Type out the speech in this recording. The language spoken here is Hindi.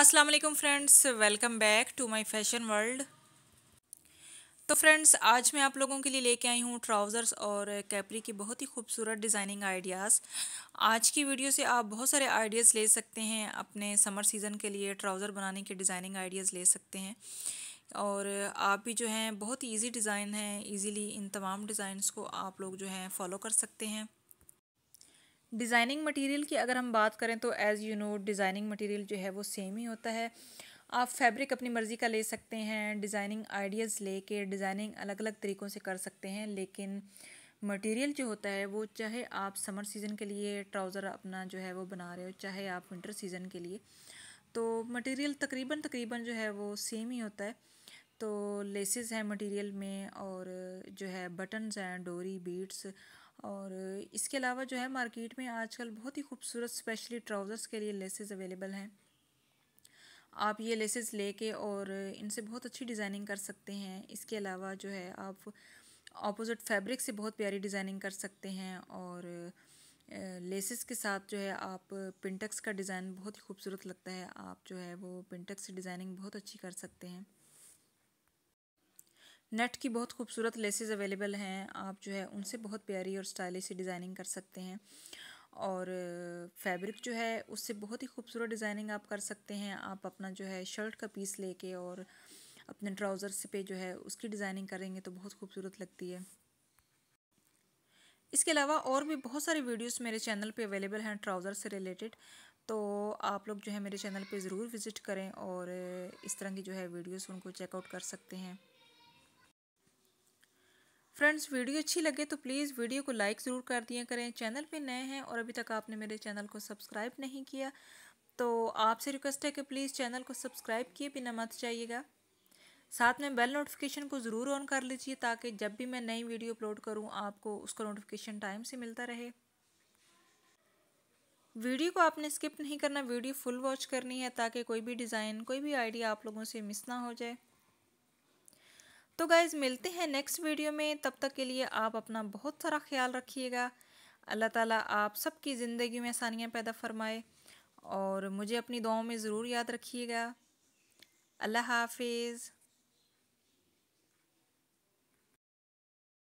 अस्सलाम वालेकुम friends welcome back to my fashion world तो फ्रेंड्स आज मैं आप लोगों के लिए लेके आई हूँ ट्राउज़र्स और कैपरी की बहुत ही खूबसूरत डिज़ाइनिंग आइडियाज़ आज की वीडियो से आप बहुत सारे आइडियाज़ ले सकते हैं अपने समर सीज़न के लिए ट्राउज़र बनाने के डिज़ाइनिंग आइडियाज़ ले सकते हैं और आप भी जो हैं बहुत ही ईजी डिज़ाइन हैं ईज़िली इन तमाम डिज़ाइनस को आप लोग जो हैं फॉलो कर सकते हैं डिज़ाइनिंग मटेरियल की अगर हम बात करें तो as you know designing material जो है वो सेम ही होता है आप फैब्रिक अपनी मर्ज़ी का ले सकते हैं डिज़ाइनिंग आइडियाज़ लेके डिज़ाइनिंग अलग अलग तरीक़ों से कर सकते हैं लेकिन मटेरियल जो होता है वो चाहे आप समर सीज़न के लिए ट्राउज़र अपना जो है वो बना रहे हो चाहे आप विंटर सीज़न के लिए तो मटेरियल तकरीबन तकरीबन जो है वो सेम ही होता है तो लेसेस हैं मटेरियल में और जो है बटन्स हैं डोरी बीट्स और इसके अलावा जो है मार्केट में आजकल बहुत ही खूबसूरत स्पेशली ट्राउज़र्स के लिए लेसेस अवेलेबल हैं आप ये लेसेस लेके और इनसे बहुत अच्छी डिज़ाइनिंग कर सकते हैं इसके अलावा जो है आप ऑपोजिट फैब्रिक से बहुत प्यारी डिज़ाइनिंग कर सकते हैं और लेसेस के साथ जो है आप पिंटक्स का डिज़ाइन बहुत ही खूबसूरत लगता है आप जो है वो पिंटक्स डिज़ाइनिंग बहुत अच्छी कर सकते हैं नेट की बहुत खूबसूरत लेसेस अवेलेबल हैं आप जो है उनसे बहुत प्यारी और स्टाइलिश डिज़ाइनिंग कर सकते हैं और फैब्रिक जो है उससे बहुत ही खूबसूरत डिज़ाइनिंग आप कर सकते हैं आप अपना जो है शर्ट का पीस लेके और अपने ट्राउज़र्स पे जो है उसकी डिज़ाइनिंग करेंगे तो बहुत खूबसूरत लगती है इसके अलावा और भी बहुत सारे वीडियोस मेरे चैनल पे अवेलेबल हैं ट्राउज़र से रिलेटेड तो आप लोग जो है मेरे चैनल पे ज़रूर विज़िट करें और इस तरह की जो है वीडियोस उनको चेकआउट कर सकते हैं फ्रेंड्स वीडियो अच्छी लगे तो प्लीज़ वीडियो को लाइक ज़रूर कर दिया करें चैनल पे नए हैं और अभी तक आपने मेरे चैनल को सब्सक्राइब नहीं किया तो आपसे रिक्वेस्ट है कि प्लीज़ चैनल को सब्सक्राइब किए बिना मत जाइएगा साथ में बेल नोटिफिकेशन को ज़रूर ऑन कर लीजिए ताकि जब भी मैं नई वीडियो अपलोड करूँ आपको उसका नोटिफिकेशन टाइम से मिलता रहे वीडियो को आपने स्किप नहीं करना वीडियो फुल वॉच करनी है ताकि कोई भी डिज़ाइन कोई भी आइडिया आप लोगों से मिस ना हो जाए तो गाइज़ मिलते हैं नेक्स्ट वीडियो में तब तक के लिए आप अपना बहुत सारा ख्याल रखिएगा अल्लाह ताला आप सबकी ज़िंदगी में आसानियाँ पैदा फरमाए और मुझे अपनी दुआओं में ज़रूर याद रखिएगा अल्लाह हाफिज़